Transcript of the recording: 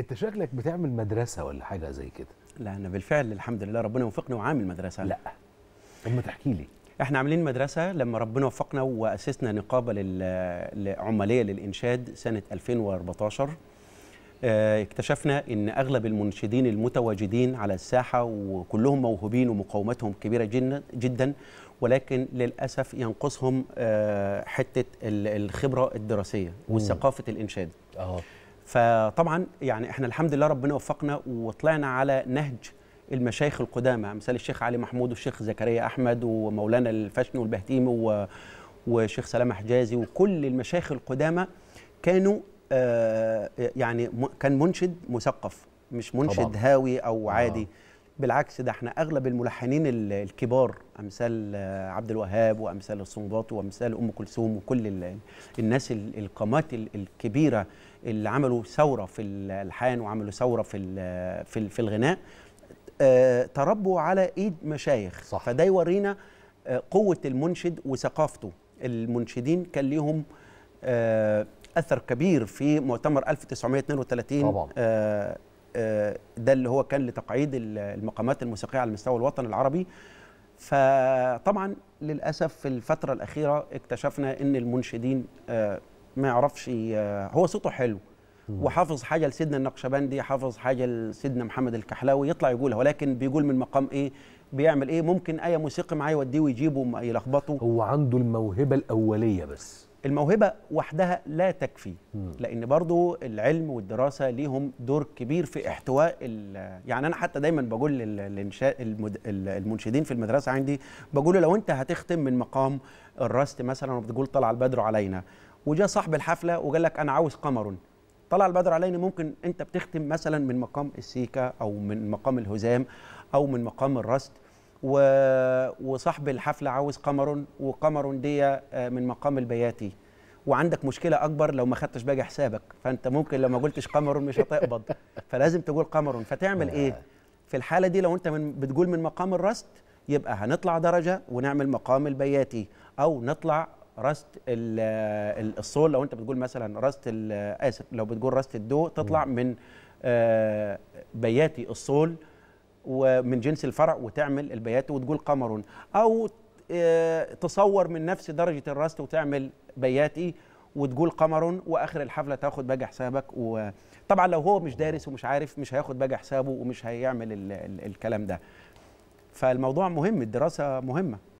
انت شكلك بتعمل مدرسه ولا حاجه زي كده لا انا بالفعل الحمد لله ربنا وفقنا وعامل مدرسه لا اما تحكي لي احنا عاملين مدرسه لما ربنا وفقنا واسسنا نقابه عماليه للانشاد سنه 2014 آه، اكتشفنا ان اغلب المنشدين المتواجدين على الساحه وكلهم موهوبين ومقاومتهم كبيره جدا ولكن للاسف ينقصهم آه، حته الخبره الدراسيه وثقافه الانشاد. أوه. فطبعا يعني احنا الحمد لله ربنا وفقنا وطلعنا على نهج المشايخ القدامى مثال الشيخ علي محمود والشيخ زكريا احمد ومولانا الفشن والبهتيمي وشيخ سلامه حجازي وكل المشايخ القدامى كانوا آه، يعني كان منشد مثقف مش منشد طبعا. هاوي او آه. عادي آه. بالعكس ده احنا اغلب الملحنين الكبار امثال آه، عبد الوهاب وامثال الصنباط وامثال ام كلثوم وكل الناس القامات الكبيره اللي عملوا ثوره في الالحان وعملوا ثوره في في, في الغناء آه، تربوا على ايد مشايخ صح. فده يورينا آه، قوه المنشد وثقافته المنشدين كان ليهم اثر كبير في مؤتمر 1932 طبعا. ده اللي هو كان لتقعيد المقامات الموسيقيه على مستوى الوطن العربي فطبعا للاسف في الفتره الاخيره اكتشفنا ان المنشدين آه، ما يعرفش آه، هو صوته حلو وحافظ حاجه لسيدنا النقشبندي حافظ حاجه لسيدنا محمد الكحلاوي يطلع يقولها ولكن بيقول من مقام ايه بيعمل ايه ممكن اي موسيقي معاه يوديه ويجيبه يلخبطه هو عنده الموهبه الاوليه بس الموهبة وحدها لا تكفي لأن برضو العلم والدراسة ليهم دور كبير في احتواء يعني أنا حتى دايما بقول المنشدين في المدرسة عندي بقول لو أنت هتختم من مقام الرست مثلا وبتقول طلع البدر علينا وجاء صاحب الحفلة وقال لك أنا عاوز قمر طلع البدر علينا ممكن أنت بتختم مثلا من مقام السيكا أو من مقام الهزام أو من مقام الرست وصاحب الحفله عاوز قمر وقمر دي آه، من مقام البياتي وعندك مشكله اكبر لو ما خدتش باجي حسابك فانت ممكن لو ما قلتش قمر مش هتقبض فلازم تقول قمر فتعمل ايه آه. في الحاله دي لو انت من بتقول من مقام الرست يبقى هنطلع درجه ونعمل مقام البياتي او نطلع رست الصول لو انت بتقول مثلا رست اسف لو بتقول رست الدو تطلع من آه، بياتي الصول ومن جنس الفرع وتعمل البيات وتقول قمر او آه، تصور من نفس درجه الرست وتعمل بياتي وتقول قمر واخر الحفله تاخد باجة حسابك وطبعا لو هو مش دارس ومش عارف مش هياخد باجة حسابه ومش هيعمل الكلام ده فالموضوع مهم الدراسه مهمه